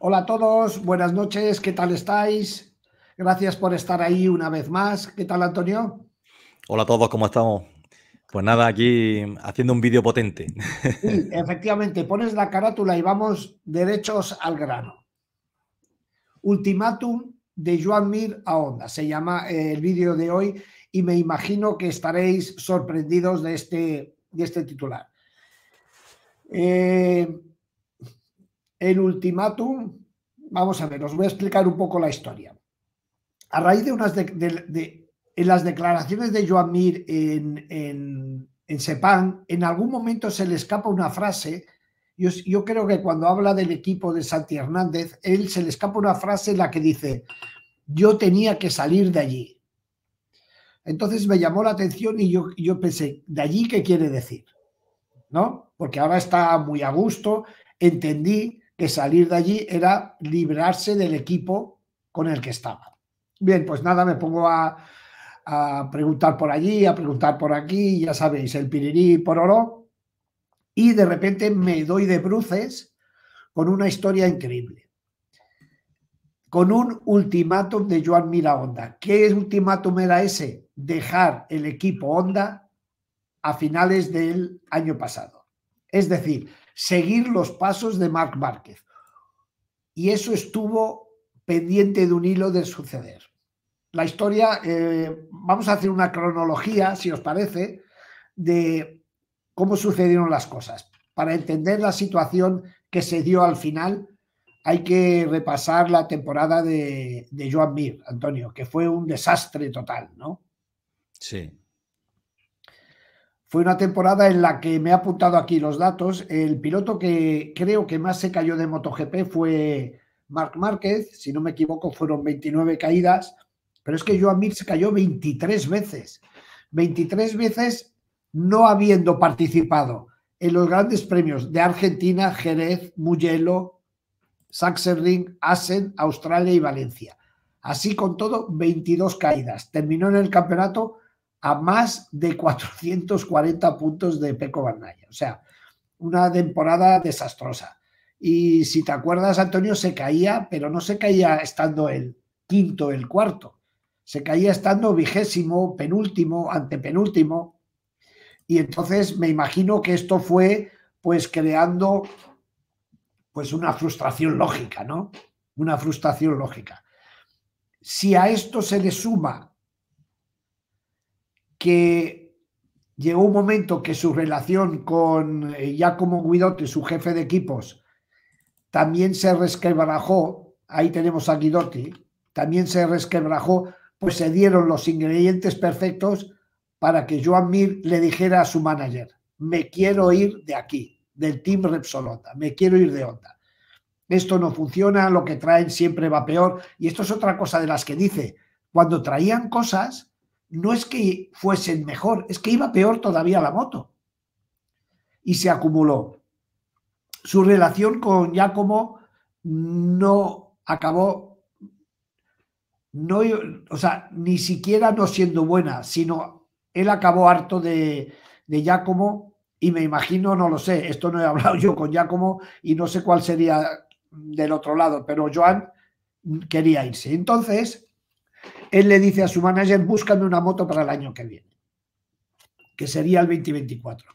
Hola a todos, buenas noches, ¿qué tal estáis? Gracias por estar ahí una vez más. ¿Qué tal, Antonio? Hola a todos, ¿cómo estamos? Pues nada, aquí haciendo un vídeo potente. efectivamente, pones la carátula y vamos derechos al grano. Ultimátum de Joan Mir a Onda, se llama eh, el vídeo de hoy y me imagino que estaréis sorprendidos de este, de este titular. Eh, el ultimátum, vamos a ver, os voy a explicar un poco la historia. A raíz de unas de, las declaraciones de Joan Mir en, en, en Sepan, en algún momento se le escapa una frase. Yo, yo creo que cuando habla del equipo de Santi Hernández, él se le escapa una frase en la que dice: Yo tenía que salir de allí. Entonces me llamó la atención y yo, yo pensé: ¿de allí qué quiere decir? ¿No? Porque ahora está muy a gusto, entendí que salir de allí era librarse del equipo con el que estaba. Bien, pues nada, me pongo a, preguntar por allí, a preguntar por aquí, ya sabéis, el pirirí por oro, y de repente me doy de bruces con una historia increíble, con un ultimátum de Joan Mira Honda. ¿Qué ultimátum era ese? Dejar el equipo Honda a finales del año pasado. Es decir, seguir los pasos de Marc Márquez. Y eso estuvo pendiente de un hilo de suceder. La historia, eh, vamos a hacer una cronología, si os parece, de cómo sucedieron las cosas. Para entender la situación que se dio al final, hay que repasar la temporada de, de Joan Mir, Antonio, que fue un desastre total, ¿no? Sí, fue una temporada en la que me he apuntado aquí los datos. El piloto que creo que más se cayó de MotoGP fue Marc Márquez. Si no me equivoco, fueron 29 caídas. Pero es que Joan Mir se cayó 23 veces. 23 veces no habiendo participado en los grandes premios de Argentina, Jerez, Mugello, Sachsenring, Asen, Australia y Valencia. Así con todo, 22 caídas. Terminó en el campeonato a más de 440 puntos de Peco Barnaya. O sea, una temporada desastrosa. Y si te acuerdas, Antonio se caía, pero no se caía estando el quinto, el cuarto. Se caía estando vigésimo, penúltimo, antepenúltimo. Y entonces me imagino que esto fue pues creando pues una frustración lógica, ¿no? Una frustración lógica. Si a esto se le suma que llegó un momento que su relación con eh, Giacomo Guidotti, su jefe de equipos, también se resquebrajó, ahí tenemos a Guidotti, también se resquebrajó, pues se dieron los ingredientes perfectos para que Joan Mir le dijera a su manager, me quiero ir de aquí, del Team Repsolota, me quiero ir de Honda. Esto no funciona, lo que traen siempre va peor. Y esto es otra cosa de las que dice, cuando traían cosas, no es que fuesen mejor, es que iba peor todavía la moto. Y se acumuló. Su relación con Giacomo no acabó, no, o sea, ni siquiera no siendo buena, sino él acabó harto de, de Giacomo y me imagino, no lo sé, esto no he hablado yo con Giacomo y no sé cuál sería del otro lado, pero Joan quería irse. Entonces, él le dice a su manager, búscame una moto para el año que viene, que sería el 2024,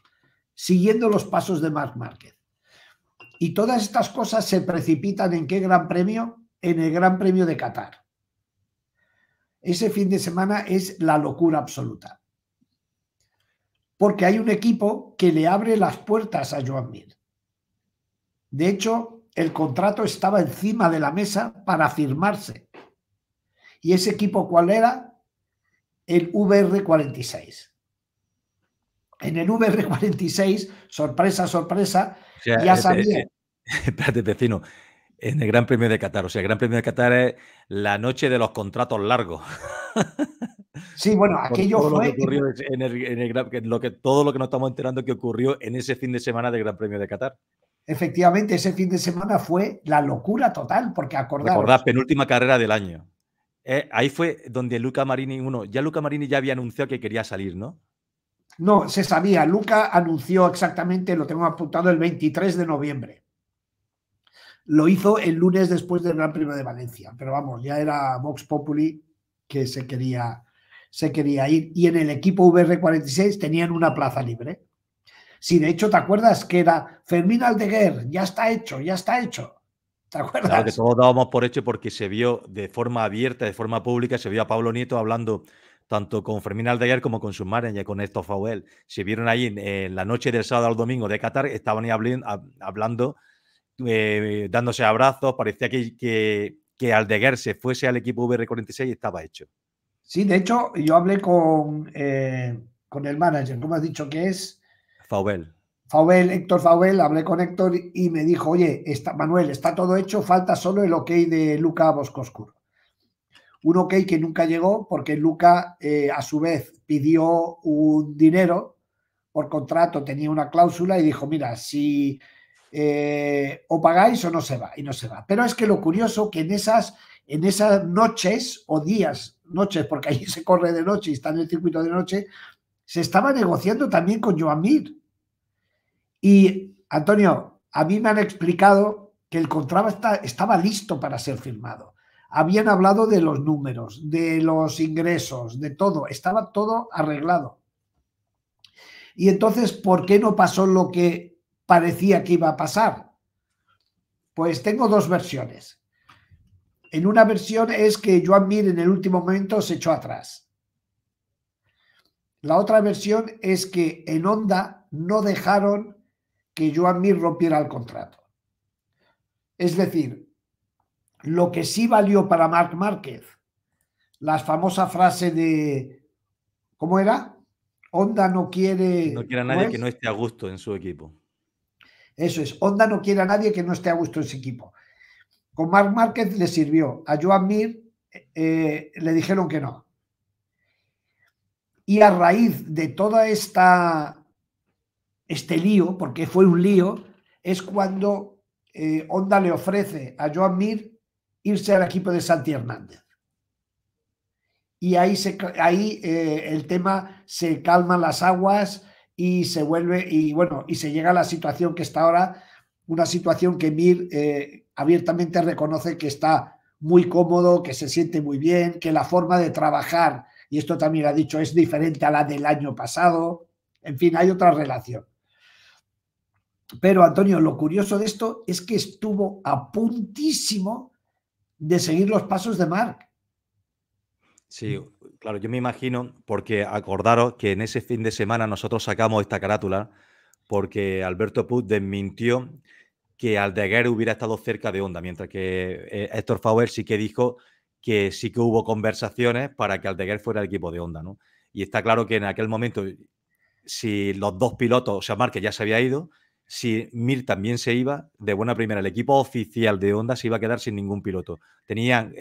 siguiendo los pasos de Mark Márquez. Y todas estas cosas se precipitan en qué gran premio? En el Gran Premio de Qatar. Ese fin de semana es la locura absoluta. Porque hay un equipo que le abre las puertas a Joan Mir. De hecho, el contrato estaba encima de la mesa para firmarse. ¿Y ese equipo cuál era? El VR46. En el VR46, sorpresa, sorpresa, ya este, sabía. Este, espérate, vecino. En el Gran Premio de Qatar. O sea, el Gran Premio de Qatar es la noche de los contratos largos. Sí, bueno, aquello fue. Lo que todo lo que nos estamos enterando que ocurrió en ese fin de semana del Gran Premio de Qatar. Efectivamente, ese fin de semana fue la locura total, porque acordar. Recordad, penúltima carrera del año. Eh, ahí fue donde Luca Marini, uno, ya Luca Marini ya había anunciado que quería salir, ¿no? No, se sabía. Luca anunció exactamente, lo tengo apuntado, el 23 de noviembre. Lo hizo el lunes después del Gran Premio de Valencia, pero vamos, ya era Vox Populi que se quería, se quería ir. Y en el equipo VR46 tenían una plaza libre. Si sí, de hecho te acuerdas que era Fermín Aldeguer, ya está hecho, ya está hecho que todos dábamos por hecho porque se vio de forma abierta, de forma pública, se vio a Pablo Nieto hablando tanto con Fermín Aldeguer como con su manager, con Néstor Fauel. Se vieron ahí en, la noche del sábado al domingo de Qatar, estaban ahí hablando, eh, dándose abrazos, parecía que, que, que, Aldeguer se fuese al equipo VR46 y estaba hecho. Sí, de hecho, yo hablé con, eh, con el manager, ¿cómo has dicho que es? Fauel. Héctor Faubel, hablé con Héctor y me dijo, oye, Manuel, está todo hecho, falta solo el ok de Luca Boscoscuro. Un ok que nunca llegó porque Luca, eh, a su vez, pidió un dinero por contrato, tenía una cláusula y dijo, mira, si eh, o pagáis o no se va, y no se va. Pero es que lo curioso que en esas, en esas noches o días, noches, porque allí se corre de noche y está en el circuito de noche, se estaba negociando también con Joamir. Y, Antonio, a mí me han explicado que el contrato estaba listo para ser firmado. Habían hablado de los números, de los ingresos, de todo. Estaba todo arreglado. Y entonces, ¿por qué no pasó lo que parecía que iba a pasar? Pues tengo dos versiones. En una versión es que Joan Mir en el último momento se echó atrás. La otra versión es que en Onda no dejaron que Joan Mir rompiera el contrato. Es decir, lo que sí valió para Marc Márquez, la famosa frase de, ¿cómo era? Honda no quiere... No quiere a nadie que no esté a gusto en su equipo. Eso es, Honda no quiere a nadie que no esté a gusto en su equipo. Con Marc Márquez le sirvió, a Joan Mir eh, eh, le dijeron que no. Y a raíz de toda esta este lío, porque fue un lío, es cuando eh, Honda Onda le ofrece a Joan Mir irse al equipo de Santi Hernández. Y ahí, ahí eh, el tema se calman las aguas y se vuelve, y bueno, y se llega a la situación que está ahora, una situación que Mir eh, abiertamente reconoce que está muy cómodo, que se siente muy bien, que la forma de trabajar, y esto también ha dicho, es diferente a la del año pasado. En fin, hay otra relación. Pero Antonio, lo curioso de esto es que estuvo a puntísimo de seguir los pasos de Mark. Sí, claro, yo me imagino, porque acordaros que en ese fin de semana nosotros sacamos esta carátula porque Alberto put desmintió que Aldeguer hubiera estado cerca de Honda, mientras que eh, Héctor Fauer sí que dijo que sí que hubo conversaciones para que Aldeguer fuera el equipo de Honda, ¿no? Y está claro que en aquel momento, si los dos pilotos, o sea, Mark ya se había ido, si Mir también se iba, de buena primera, el equipo oficial de Honda se iba a quedar sin ningún piloto. Tenían,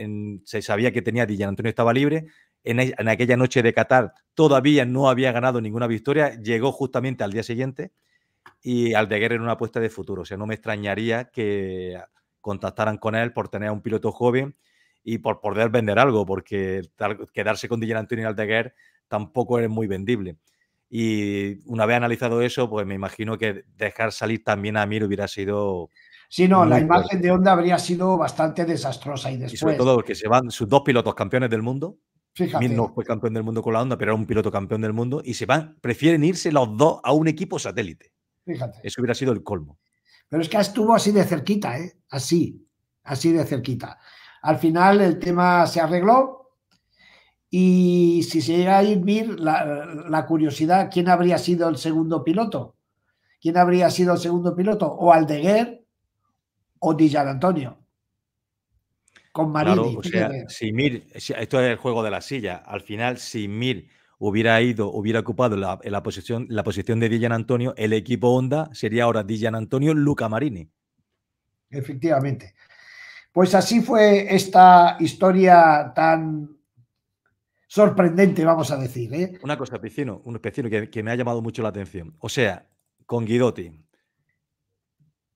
se sabía que tenía Dillan Antonio estaba libre. E, en, aquella noche de Qatar todavía no había ganado ninguna victoria. Llegó justamente al día siguiente y Aldeguer era una apuesta de futuro. O sea, no me extrañaría que contactaran con él por tener a un piloto joven y por poder vender algo, porque quedarse con Dillan Antonio y Aldeguer tampoco es muy vendible. Y una vez analizado eso, pues me imagino que dejar salir también a Mir hubiera sido. Sí, no, la imagen de onda habría sido bastante desastrosa y después. Y sobre todo porque se van sus dos pilotos campeones del mundo. Mir no fue campeón del mundo con la onda, pero era un piloto campeón del mundo y se van, prefieren irse los dos a un equipo satélite. Fíjate. Eso hubiera sido el colmo. Pero es que estuvo así de cerquita, ¿eh? Así, así de cerquita. Al final el tema se arregló, y si se llega a ir la, curiosidad, ¿quién habría sido el segundo piloto? ¿Quién habría sido el segundo piloto? O Aldeguer o Dijan Antonio. Con Marini. esto es el juego de la silla. Al final, si Mir hubiera ido, hubiera ocupado la, posición, la posición de Dillan Antonio, el equipo Honda sería ahora Dillan Antonio, Luca Marini. Efectivamente. Pues así fue esta historia tan sorprendente, vamos a decir. ¿eh? Una cosa, piscino un que, me ha llamado mucho la atención. O sea, con Guidotti.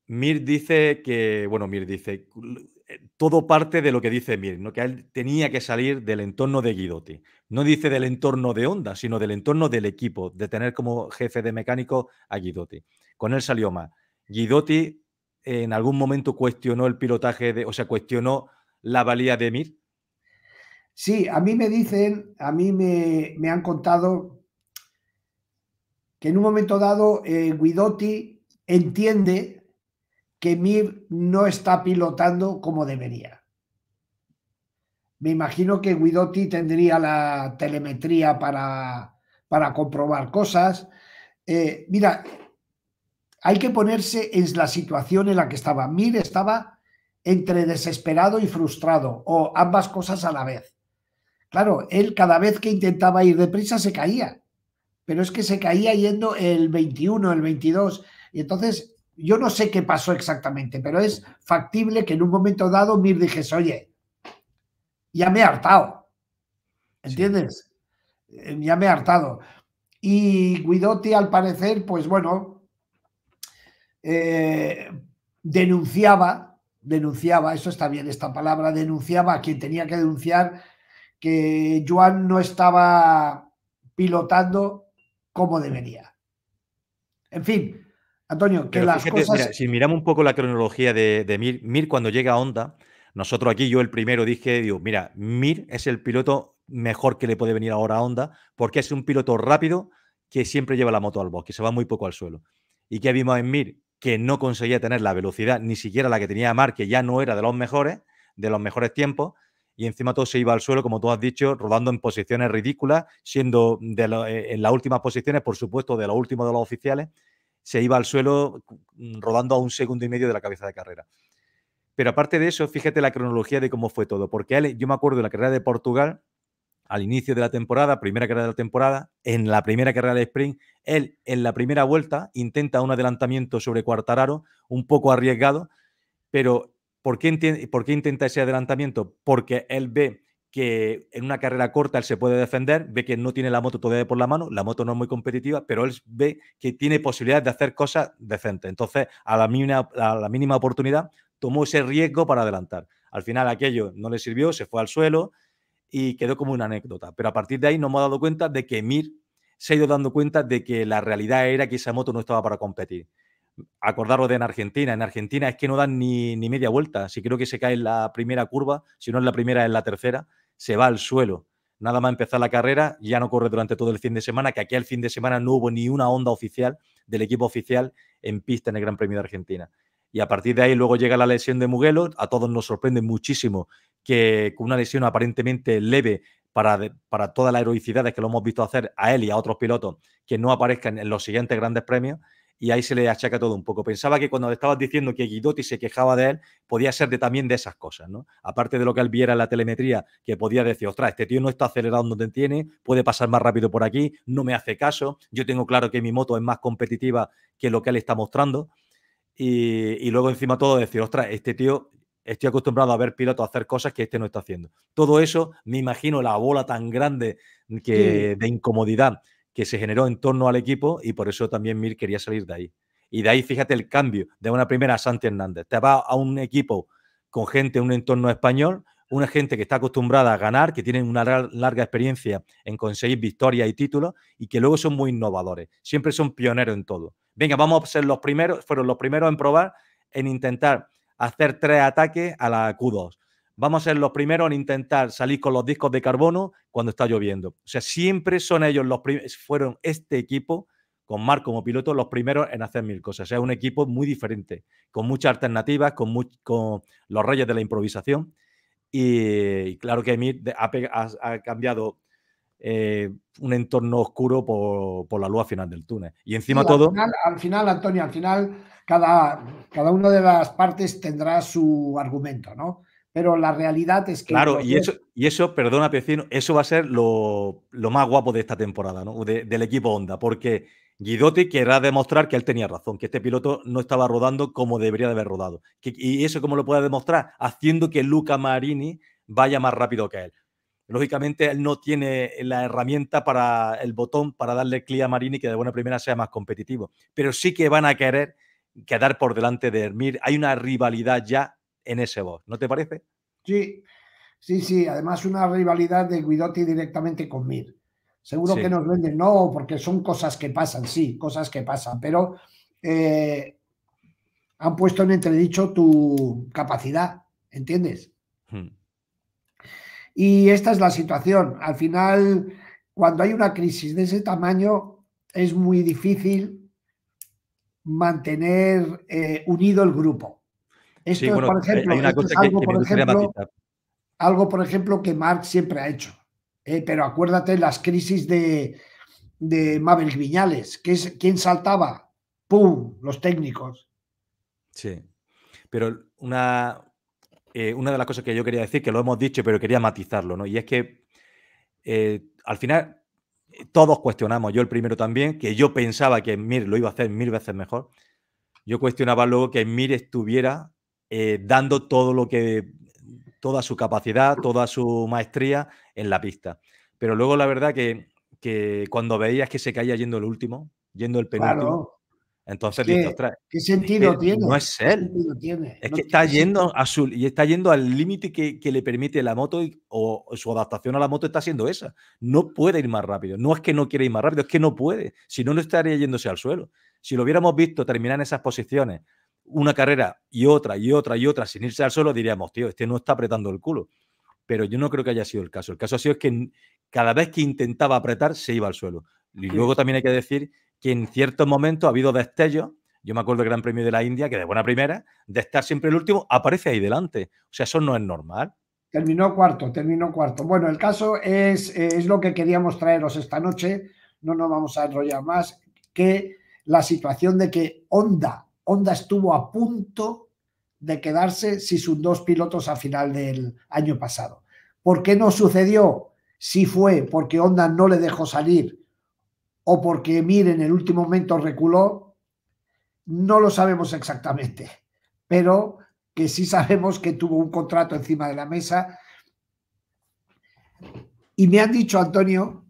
Mir dice que, bueno, Mir dice, eh, todo parte de lo que dice Mir, ¿no? que él tenía que salir del entorno de Guidotti. No dice del entorno de Honda, sino del entorno del equipo, de tener como jefe de mecánico a Guidotti. Con él salió más. Guidotti en algún momento cuestionó el pilotaje, de, o sea, cuestionó la valía de Mir. Sí, a mí me dicen, a mí me, han contado que en un momento dado eh, Guidotti entiende que Mir no está pilotando como debería. Me imagino que Guidotti tendría la telemetría para, comprobar cosas. Eh, mira, hay que ponerse en la situación en la que estaba. Mir estaba entre desesperado y frustrado, o ambas cosas a la vez. Claro, él cada vez que intentaba ir deprisa se caía, pero es que se caía yendo el 21, el 22. Y entonces, yo no sé qué pasó exactamente, pero es factible que en un momento dado Mir dijese, oye, ya me he hartado. ¿Entiendes? Eh, ya me he hartado. Y Guidotti, al parecer, pues bueno, eh, denunciaba, denunciaba, eso está bien esta palabra, denunciaba a quien tenía que denunciar que Joan no estaba pilotando como debería. En fin, Antonio, que las cosas... si miramos un poco la cronología de, Mir, Mir cuando llega a Honda, nosotros aquí, yo el primero dije, digo, mira, Mir es el piloto mejor que le puede venir ahora a Honda, porque es un piloto rápido que siempre lleva la moto al bosque, se va muy poco al suelo. ¿Y que vimos en Mir? Que no conseguía tener la velocidad, ni siquiera la que tenía Mar, que ya no era de los mejores, de los mejores tiempos, y encima todo se iba al suelo, como tú has dicho, rodando en posiciones ridículas, siendo eh, en las últimas posiciones, por supuesto, de los últimos de los oficiales, se iba al suelo mm, rodando a un segundo y medio de la cabeza de carrera. Pero aparte de eso, fíjate la cronología de cómo fue todo, porque yo me acuerdo de la carrera de Portugal, al inicio de la temporada, primera carrera de la temporada, en la primera carrera de sprint, él en la primera vuelta intenta un adelantamiento sobre Cuartararo, un poco arriesgado, pero ¿Por qué, intenta ese adelantamiento? Porque él ve que en una carrera corta él se puede defender, ve que no tiene la moto todavía por la mano, la moto no es muy competitiva, pero él ve que tiene posibilidades de hacer cosas decentes. Entonces, a la mínima, a la mínima oportunidad, tomó ese riesgo para adelantar. Al final aquello no le sirvió, se fue al suelo y quedó como una anécdota. Pero a partir de ahí nos hemos dado cuenta de que Mir se ha ido dando cuenta de que la realidad era que esa moto no estaba para competir, acordaros de en Argentina. En Argentina es que no dan ni, media vuelta. Si creo que se cae en la primera curva, si no es la primera, en la tercera, se va al suelo. Nada más empezar la carrera, ya no corre durante todo el fin de semana, que aquí al fin de semana no hubo ni una onda oficial del equipo oficial en pista en el Gran Premio de Argentina. Y a partir de ahí luego llega la lesión de Mugello. A todos nos sorprende muchísimo que con una lesión aparentemente leve para, para todas las heroicidades que lo hemos visto hacer a él y a otros pilotos, que no aparezcan en los siguientes grandes premios y ahí se le achaca todo un poco. Pensaba que cuando le estabas diciendo que Guidotti se quejaba de él, podía ser de, también de esas cosas, ¿no? Aparte de lo que él viera en la telemetría, que podía decir, ostras, este tío no está acelerado donde tiene, puede pasar más rápido por aquí, no me hace caso, yo tengo claro que mi moto es más competitiva que lo que él está mostrando. Y, luego encima todo decir, ostras, este tío estoy acostumbrado a ver pilotos hacer cosas que este no está haciendo. Todo eso, me imagino la bola tan grande de incomodidad que se generó en torno al equipo y por eso también Mir quería salir de ahí. Y de ahí, fíjate el cambio de una primera a Santi Hernández. Te va a un equipo con gente un entorno español, una gente que está acostumbrada a ganar, que tienen una larga experiencia en conseguir victorias y títulos y que luego son muy innovadores. Siempre son pioneros en todo. Venga, vamos a ser los primeros, fueron los primeros en probar, en intentar hacer tres ataques a la Q2 vamos a ser los primeros en intentar salir con los discos de carbono cuando está lloviendo. O sea, siempre son ellos los primeros, fueron este equipo con Marc como piloto los primeros en hacer mil cosas. O sea, es un equipo muy diferente, con muchas alternativas, con, los reyes de la improvisación. Y, claro que Emir ha, cambiado eh, un entorno oscuro por, la luz al final del túnel. Y encima todo... Al final, Antonio, al final cada, cada una de las partes tendrá su argumento, ¿no? pero la realidad es que... Claro, y eso, y eso, perdona, Pecino, eso va a ser lo, más guapo de esta temporada, ¿no? del equipo Honda, porque Guidotti querrá demostrar que él tenía razón, que este piloto no estaba rodando como debería de haber rodado. ¿Y eso cómo lo puede demostrar? Haciendo que Luca Marini vaya más rápido que él. Lógicamente, él no tiene la herramienta para el botón para darle clic a Marini que de buena primera sea más competitivo, pero sí que van a querer quedar por delante de Hermir. Hay una rivalidad ya en ese voz, ¿no te parece? Sí, sí, sí. Además, una rivalidad de Guidotti directamente con Mir. Seguro que nos venden, no, porque son cosas que pasan, sí, cosas que pasan, pero eh, han puesto en entredicho tu capacidad, ¿entiendes? Hmm. Y esta es la situación. Al final, cuando hay una crisis de ese tamaño, es muy difícil mantener eh, unido el grupo es, por ejemplo, algo, que, por ejemplo algo, por ejemplo, que Marx siempre ha hecho. Eh, pero acuérdate las crisis de, Mabel Viñales. Que es, ¿Quién saltaba? ¡Pum! Los técnicos. Sí. Pero una, eh, una de las cosas que yo quería decir, que lo hemos dicho, pero quería matizarlo, ¿no? Y es que eh, al final todos cuestionamos, yo el primero también, que yo pensaba que Mir lo iba a hacer mil veces mejor. Yo cuestionaba luego que Mir estuviera eh, dando todo lo que, toda su capacidad, toda su maestría en la pista. Pero luego la verdad que, que cuando veías que se caía yendo el último, yendo el penúltimo, entonces ¿Qué, sentido tiene? No es él. Es que está yendo a su, y está yendo al límite que, le permite la moto o su adaptación a la moto está siendo esa. No puede ir más rápido. No es que no quiera ir más rápido, es que no puede. Si no, no estaría yéndose al suelo. Si lo hubiéramos visto terminar en esas posiciones una carrera y otra y otra y otra sin irse al suelo, diríamos, tío, este no está apretando el culo. Pero yo no creo que haya sido el caso. El caso ha sido que cada vez que intentaba apretar, se iba al suelo. Y luego también hay que decir que en ciertos momentos ha habido destellos. Yo me acuerdo del Gran Premio de la India, que de buena primera, de estar siempre el último, aparece ahí delante. O sea, eso no es normal. Terminó cuarto, terminó cuarto. Bueno, el caso es, es lo que queríamos traeros esta noche. No nos vamos a enrollar más. Que la situación de que Honda Honda estuvo a punto de quedarse sin sus dos pilotos a final del año pasado. ¿Por qué no sucedió? Si fue porque Honda no le dejó salir o porque miren, en el último momento reculó, no lo sabemos exactamente, pero que sí sabemos que tuvo un contrato encima de la mesa. Y me han dicho, Antonio,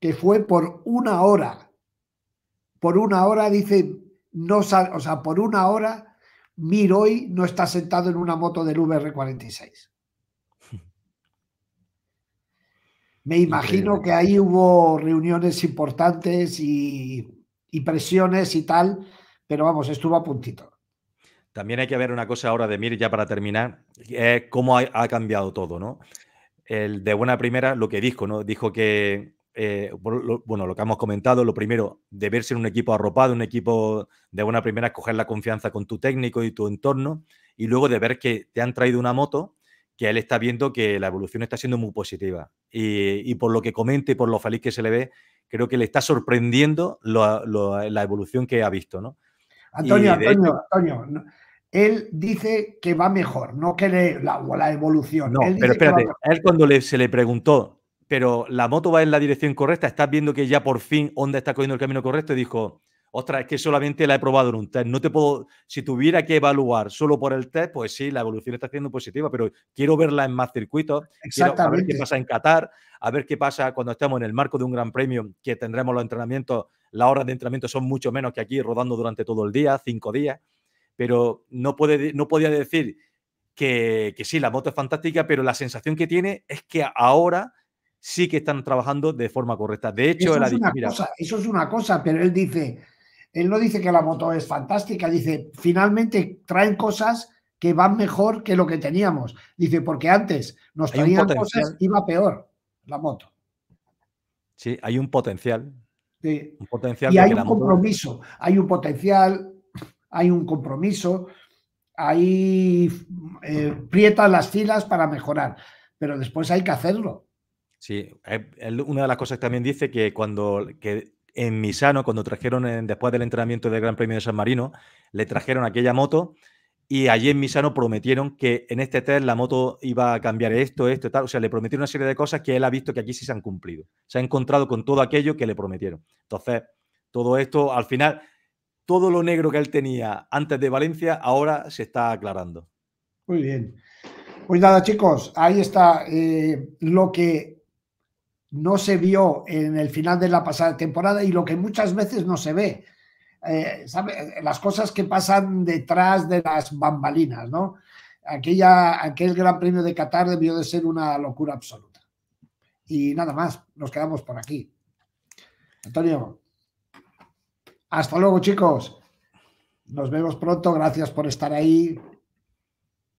que fue por una hora. Por una hora, dice, no o sea, por una hora, Mir hoy no está sentado en una moto del VR46. Me imagino que ahí hubo reuniones importantes y, presiones y tal, pero vamos, estuvo a puntito. También hay que ver una cosa ahora de Mir, ya para terminar, eh, cómo ha, ha, cambiado todo, ¿no? El de buena primera, lo que dijo, ¿no? Dijo que eh, bueno, lo que hemos comentado, lo primero, de verse ser un equipo arropado, un equipo de buena primera, coger la confianza con tu técnico y tu entorno, y luego de ver que te han traído una moto que él está viendo que la evolución está siendo muy positiva. Y, por lo que comente, por lo feliz que se le ve, creo que le está sorprendiendo la evolución que ha visto, ¿no? Antonio, Antonio, Antonio, él dice que va mejor, no que la, la, evolución. No, pero espérate, él cuando se le preguntó pero la moto va en la dirección correcta, estás viendo que ya por fin Honda está cogiendo el camino correcto y dijo, ostras, es que solamente la he probado en un test, no te puedo, si tuviera que evaluar solo por el test, pues sí, la evolución está siendo positiva, pero quiero verla en más circuitos, Exactamente. a ver qué pasa en Qatar, a ver qué pasa cuando estamos en el marco de un gran premio, que tendremos los entrenamientos, las horas de entrenamiento son mucho menos que aquí, rodando durante todo el día, cinco días, pero no, puede, podía decir que sí, la moto es fantástica, pero la sensación que tiene es que ahora sí que están trabajando de forma correcta. De hecho, eso, es, una cosa, eso es una cosa, pero él dice, él no dice que la moto es fantástica, dice, finalmente traen cosas que van mejor que lo que teníamos. Dice, porque antes nos traían cosas, iba peor la moto. Sí, hay un potencial. Sí. Un potencial y hay un compromiso, hay un potencial, hay un compromiso, hay eh, las filas para mejorar, pero después hay que hacerlo. Sí, eh, una de las cosas que también dice que cuando que en Misano, cuando trajeron después del entrenamiento del Gran Premio de San Marino, le trajeron aquella moto y allí en Misano prometieron que en este test la moto iba a cambiar esto, esto, tal. O sea, le prometieron una serie de cosas que él ha visto que aquí sí se han cumplido. Se ha encontrado con todo aquello que le prometieron. Entonces, todo esto, al final, todo lo negro que él tenía antes de Valencia, ahora se está aclarando. Muy bien. Pues nada, chicos, ahí está eh, lo que no se vio en el final de la pasada temporada y lo que muchas veces no se ve. Eh, las cosas que pasan detrás de las bambalinas, ¿no? Aquella, aquel Gran Premio de Qatar debió de ser una locura absoluta. Y nada más, nos quedamos por aquí. Antonio, hasta luego chicos. Nos vemos pronto, gracias por estar ahí.